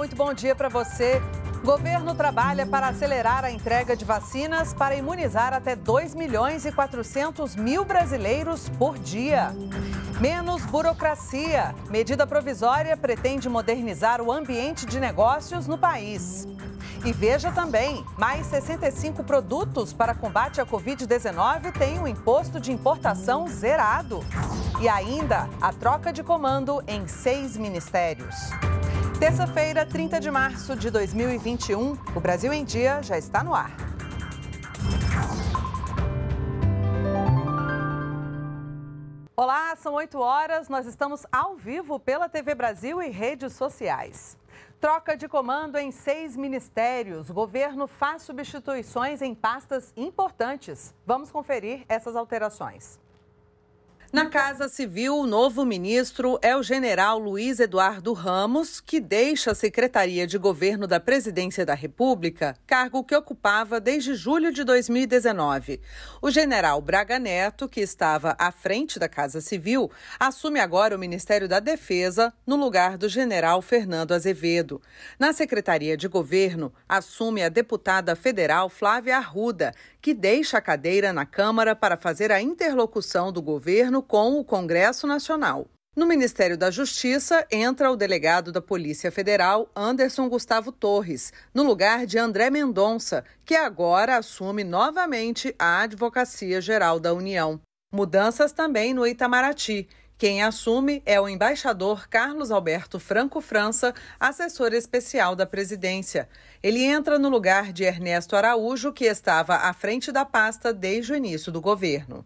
muito bom dia para você. Governo trabalha para acelerar a entrega de vacinas para imunizar até 2 milhões e 400 mil brasileiros por dia. Menos burocracia. Medida provisória pretende modernizar o ambiente de negócios no país. E veja também, mais 65 produtos para combate à Covid-19 têm o um imposto de importação zerado. E ainda, a troca de comando em seis ministérios. Terça-feira, 30 de março de 2021, o Brasil em Dia já está no ar. Olá, são 8 horas, nós estamos ao vivo pela TV Brasil e redes sociais. Troca de comando em seis ministérios. O governo faz substituições em pastas importantes. Vamos conferir essas alterações. Na Casa Civil, o novo ministro é o general Luiz Eduardo Ramos, que deixa a Secretaria de Governo da Presidência da República, cargo que ocupava desde julho de 2019. O general Braga Neto, que estava à frente da Casa Civil, assume agora o Ministério da Defesa, no lugar do general Fernando Azevedo. Na Secretaria de Governo, assume a deputada federal Flávia Arruda, que deixa a cadeira na Câmara para fazer a interlocução do governo com o Congresso Nacional. No Ministério da Justiça entra o delegado da Polícia Federal, Anderson Gustavo Torres, no lugar de André Mendonça, que agora assume novamente a Advocacia Geral da União. Mudanças também no Itamaraty. Quem assume é o embaixador Carlos Alberto Franco França, assessor especial da presidência. Ele entra no lugar de Ernesto Araújo, que estava à frente da pasta desde o início do governo.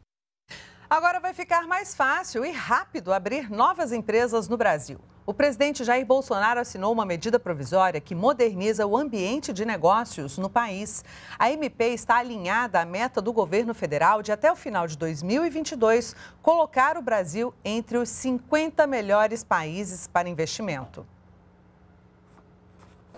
Agora vai ficar mais fácil e rápido abrir novas empresas no Brasil. O presidente Jair Bolsonaro assinou uma medida provisória que moderniza o ambiente de negócios no país. A MP está alinhada à meta do governo federal de, até o final de 2022, colocar o Brasil entre os 50 melhores países para investimento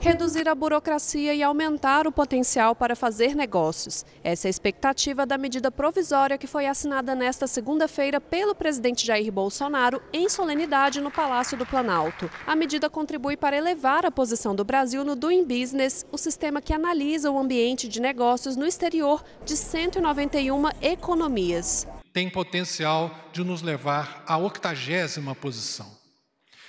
reduzir a burocracia e aumentar o potencial para fazer negócios. Essa é a expectativa da medida provisória que foi assinada nesta segunda-feira pelo presidente Jair Bolsonaro em solenidade no Palácio do Planalto. A medida contribui para elevar a posição do Brasil no Doing Business, o sistema que analisa o ambiente de negócios no exterior de 191 economias. Tem potencial de nos levar à octagésima posição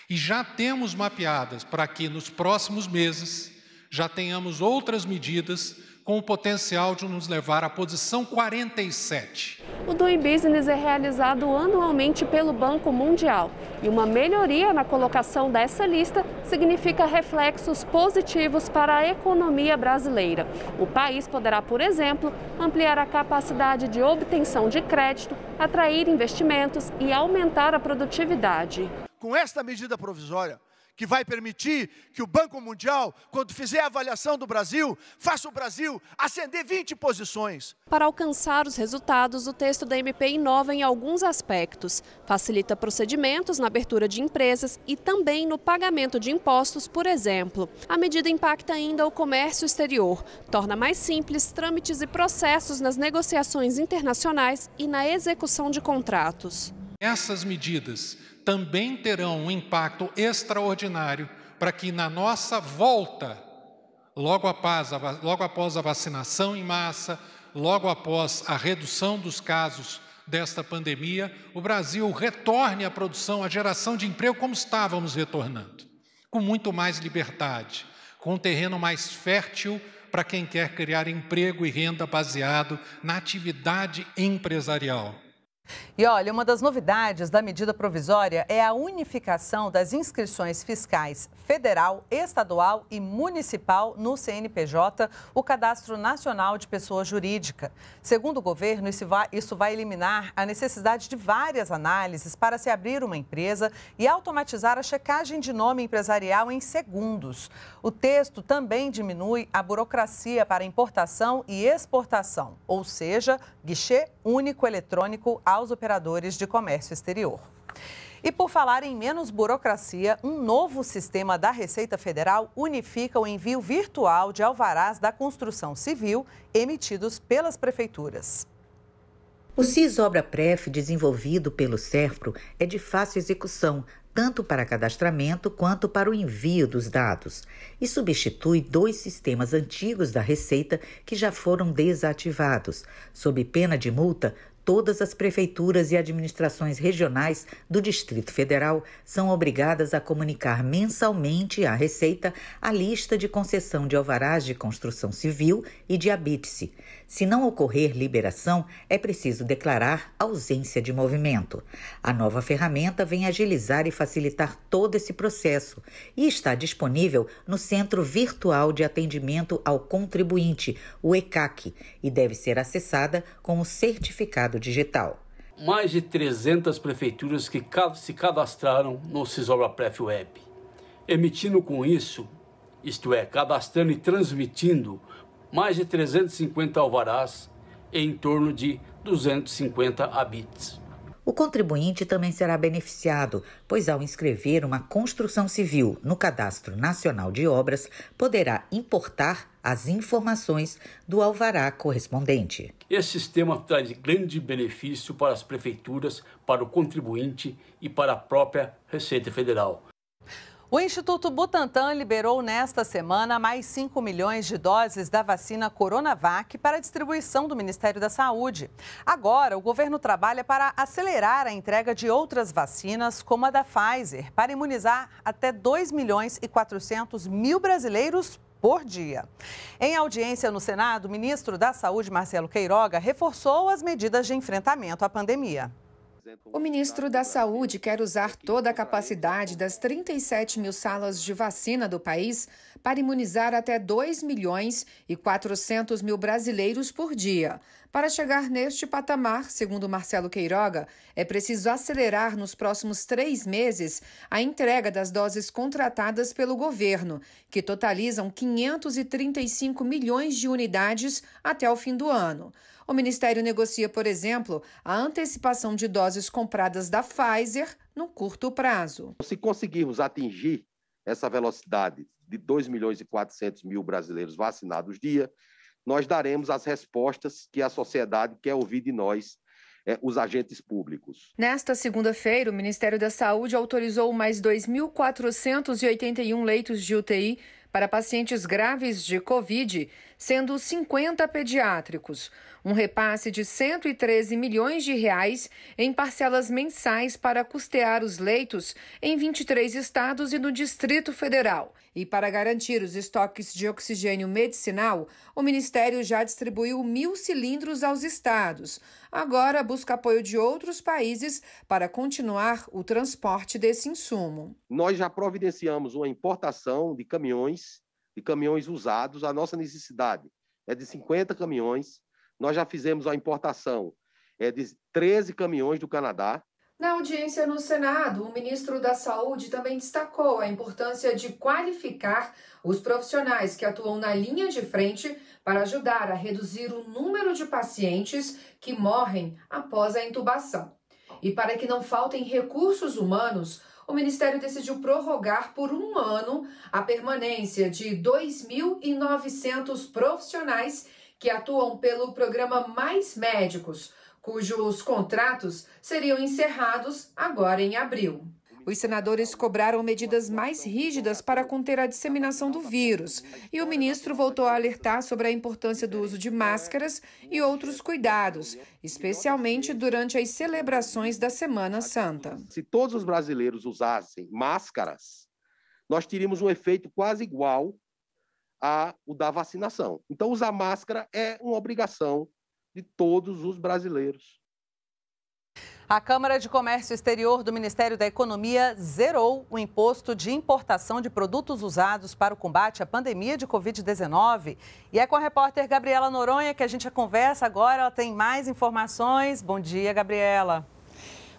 e já temos mapeadas para que nos próximos meses já tenhamos outras medidas com o potencial de nos levar à posição 47. O Doing Business é realizado anualmente pelo Banco Mundial e uma melhoria na colocação dessa lista significa reflexos positivos para a economia brasileira. O país poderá, por exemplo, ampliar a capacidade de obtenção de crédito, atrair investimentos e aumentar a produtividade com esta medida provisória, que vai permitir que o Banco Mundial, quando fizer a avaliação do Brasil, faça o Brasil ascender 20 posições. Para alcançar os resultados, o texto da MP inova em alguns aspectos. Facilita procedimentos na abertura de empresas e também no pagamento de impostos, por exemplo. A medida impacta ainda o comércio exterior, torna mais simples trâmites e processos nas negociações internacionais e na execução de contratos. Essas medidas também terão um impacto extraordinário para que na nossa volta, logo após, a, vacinação em massa, logo após a redução dos casos desta pandemia, o Brasil retorne à produção, à geração de emprego como estávamos retornando, com muito mais liberdade, com um terreno mais fértil para quem quer criar emprego e renda baseado na atividade empresarial. E olha, uma das novidades da medida provisória é a unificação das inscrições fiscais federal, estadual e municipal no CNPJ, o Cadastro Nacional de Pessoa Jurídica. Segundo o governo, isso vai, isso vai eliminar a necessidade de várias análises para se abrir uma empresa e automatizar a checagem de nome empresarial em segundos. O texto também diminui a burocracia para importação e exportação, ou seja, guichê único eletrônico ao aos operadores de comércio exterior. E por falar em menos burocracia, um novo sistema da Receita Federal unifica o envio virtual de alvarás da construção civil emitidos pelas prefeituras. O CIS Obra Pref, desenvolvido pelo SERPRO, é de fácil execução, tanto para cadastramento quanto para o envio dos dados, e substitui dois sistemas antigos da Receita que já foram desativados, sob pena de multa todas as prefeituras e administrações regionais do Distrito Federal são obrigadas a comunicar mensalmente à Receita a lista de concessão de alvarás de construção civil e de habite-se. Se não ocorrer liberação, é preciso declarar ausência de movimento. A nova ferramenta vem agilizar e facilitar todo esse processo e está disponível no Centro Virtual de Atendimento ao Contribuinte, o ECAC, e deve ser acessada com o certificado mercado digital. Mais de 300 prefeituras que se cadastraram no Pref Web, emitindo com isso, isto é, cadastrando e transmitindo mais de 350 alvarás em torno de 250 habits. O contribuinte também será beneficiado, pois, ao inscrever uma construção civil no Cadastro Nacional de Obras, poderá importar as informações do alvará correspondente. Esse sistema traz grande benefício para as prefeituras, para o contribuinte e para a própria Receita Federal. O Instituto Butantan liberou nesta semana mais 5 milhões de doses da vacina Coronavac para distribuição do Ministério da Saúde. Agora, o governo trabalha para acelerar a entrega de outras vacinas, como a da Pfizer, para imunizar até 2 milhões e 400 mil brasileiros por dia. Em audiência no Senado, o ministro da Saúde, Marcelo Queiroga, reforçou as medidas de enfrentamento à pandemia. O ministro da Saúde quer usar toda a capacidade das 37 mil salas de vacina do país para imunizar até 2 milhões e 400 mil brasileiros por dia. Para chegar neste patamar, segundo Marcelo Queiroga, é preciso acelerar nos próximos três meses a entrega das doses contratadas pelo governo, que totalizam 535 milhões de unidades até o fim do ano. O Ministério negocia, por exemplo, a antecipação de doses compradas da Pfizer no curto prazo. Se conseguirmos atingir essa velocidade de 2 milhões e 400 mil brasileiros vacinados dia, nós daremos as respostas que a sociedade quer ouvir de nós é, os agentes públicos. Nesta segunda-feira, o Ministério da Saúde autorizou mais 2.481 leitos de UTI para pacientes graves de Covid, sendo 50 pediátricos, um repasse de 113 milhões de reais em parcelas mensais para custear os leitos em 23 estados e no Distrito Federal. E para garantir os estoques de oxigênio medicinal, o Ministério já distribuiu mil cilindros aos estados. Agora busca apoio de outros países para continuar o transporte desse insumo. Nós já providenciamos uma importação de caminhões de caminhões usados, a nossa necessidade é de 50 caminhões. Nós já fizemos a importação é de 13 caminhões do Canadá. Na audiência no Senado, o ministro da Saúde também destacou a importância de qualificar os profissionais que atuam na linha de frente para ajudar a reduzir o número de pacientes que morrem após a intubação. E para que não faltem recursos humanos, o Ministério decidiu prorrogar por um ano a permanência de 2.900 profissionais que atuam pelo programa Mais Médicos, cujos contratos seriam encerrados agora em abril. Os senadores cobraram medidas mais rígidas para conter a disseminação do vírus e o ministro voltou a alertar sobre a importância do uso de máscaras e outros cuidados, especialmente durante as celebrações da Semana Santa. Se todos os brasileiros usassem máscaras, nós teríamos um efeito quase igual ao da vacinação. Então, usar máscara é uma obrigação de todos os brasileiros. A Câmara de Comércio Exterior do Ministério da Economia zerou o imposto de importação de produtos usados para o combate à pandemia de Covid-19. E é com a repórter Gabriela Noronha que a gente conversa agora. Ela tem mais informações. Bom dia, Gabriela.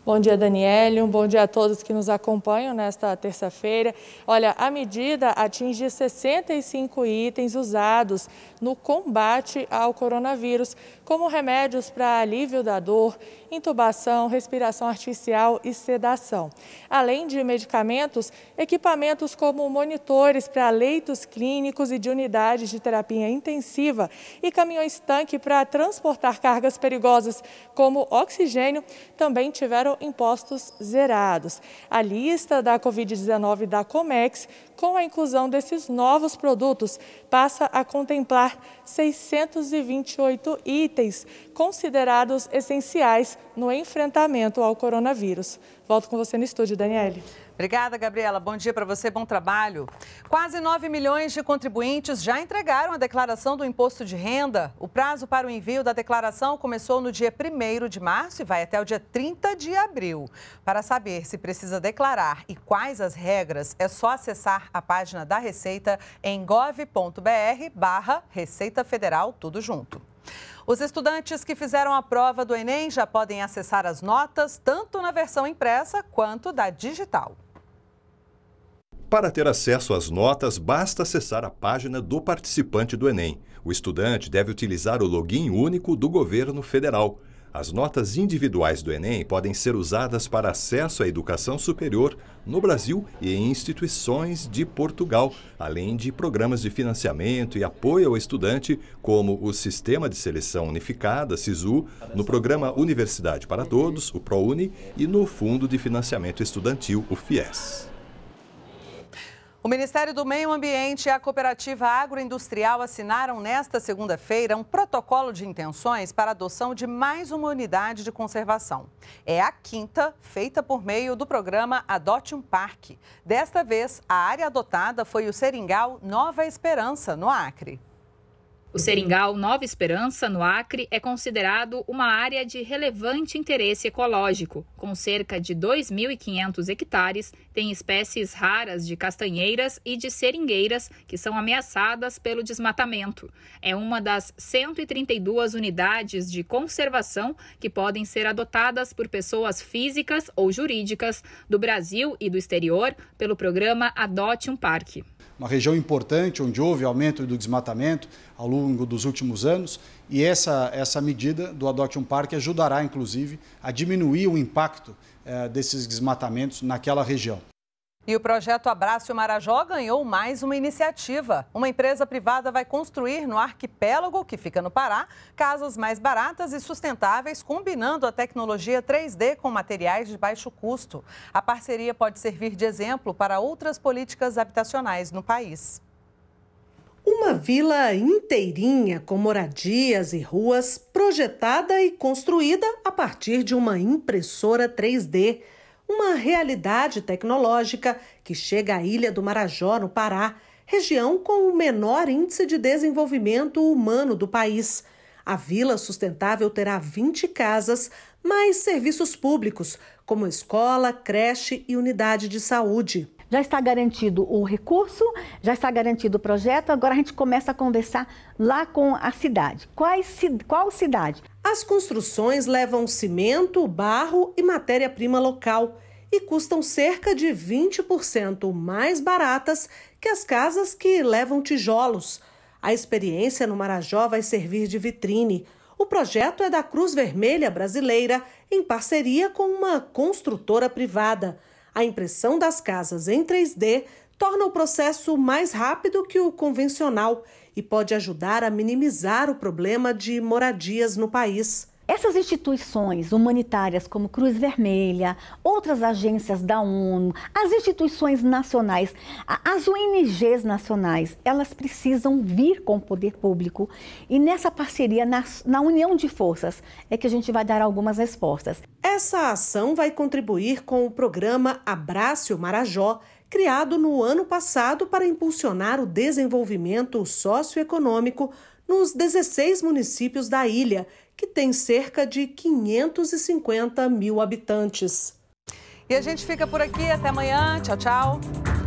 Bom dia, Daniele. Um bom dia a todos que nos acompanham nesta terça-feira. Olha, a medida atinge 65 itens usados no combate ao coronavírus, como remédios para alívio da dor, intubação, respiração artificial e sedação. Além de medicamentos, equipamentos como monitores para leitos clínicos e de unidades de terapia intensiva e caminhões-tanque para transportar cargas perigosas como oxigênio também tiveram impostos zerados. A lista da Covid-19 da Comex, com a inclusão desses novos produtos, passa a contemplar 628 itens considerados essenciais no enfrentamento ao coronavírus. Volto com você no estúdio, Daniele. Obrigada, Gabriela. Bom dia para você, bom trabalho. Quase 9 milhões de contribuintes já entregaram a declaração do imposto de renda. O prazo para o envio da declaração começou no dia 1 de março e vai até o dia 30 de abril. Para saber se precisa declarar e quais as regras, é só acessar a página da Receita em gov.br barra Receita Federal, tudo junto. Os estudantes que fizeram a prova do Enem já podem acessar as notas, tanto na versão impressa quanto da digital. Para ter acesso às notas, basta acessar a página do participante do Enem. O estudante deve utilizar o login único do governo federal. As notas individuais do Enem podem ser usadas para acesso à educação superior no Brasil e em instituições de Portugal, além de programas de financiamento e apoio ao estudante, como o Sistema de Seleção Unificada, SISU, no programa Universidade para Todos, o ProUni, e no Fundo de Financiamento Estudantil, o FIES. O Ministério do Meio Ambiente e a Cooperativa Agroindustrial assinaram nesta segunda-feira um protocolo de intenções para a adoção de mais uma unidade de conservação. É a quinta, feita por meio do programa Adote um Parque. Desta vez, a área adotada foi o Seringal Nova Esperança, no Acre. O seringal Nova Esperança, no Acre, é considerado uma área de relevante interesse ecológico. Com cerca de 2.500 hectares, tem espécies raras de castanheiras e de seringueiras que são ameaçadas pelo desmatamento. É uma das 132 unidades de conservação que podem ser adotadas por pessoas físicas ou jurídicas do Brasil e do exterior pelo programa Adote um Parque uma região importante onde houve aumento do desmatamento ao longo dos últimos anos. E essa, essa medida do Adote um Parque ajudará, inclusive, a diminuir o impacto eh, desses desmatamentos naquela região. E o projeto Abraço Marajó ganhou mais uma iniciativa. Uma empresa privada vai construir no arquipélago, que fica no Pará, casas mais baratas e sustentáveis, combinando a tecnologia 3D com materiais de baixo custo. A parceria pode servir de exemplo para outras políticas habitacionais no país. Uma vila inteirinha com moradias e ruas projetada e construída a partir de uma impressora 3D uma realidade tecnológica que chega à Ilha do Marajó, no Pará, região com o menor índice de desenvolvimento humano do país. A Vila Sustentável terá 20 casas, mais serviços públicos, como escola, creche e unidade de saúde. Já está garantido o recurso, já está garantido o projeto, agora a gente começa a conversar lá com a cidade. Quais, qual cidade? As construções levam cimento, barro e matéria-prima local e custam cerca de 20% mais baratas que as casas que levam tijolos. A experiência no Marajó vai servir de vitrine. O projeto é da Cruz Vermelha Brasileira, em parceria com uma construtora privada. A impressão das casas em 3D torna o processo mais rápido que o convencional e pode ajudar a minimizar o problema de moradias no país. Essas instituições humanitárias como Cruz Vermelha, outras agências da ONU, as instituições nacionais, as ONGs nacionais, elas precisam vir com o poder público e nessa parceria, na, na união de forças, é que a gente vai dar algumas respostas. Essa ação vai contribuir com o programa Abraço Marajó, criado no ano passado para impulsionar o desenvolvimento socioeconômico nos 16 municípios da ilha, que tem cerca de 550 mil habitantes. E a gente fica por aqui. Até amanhã. Tchau, tchau.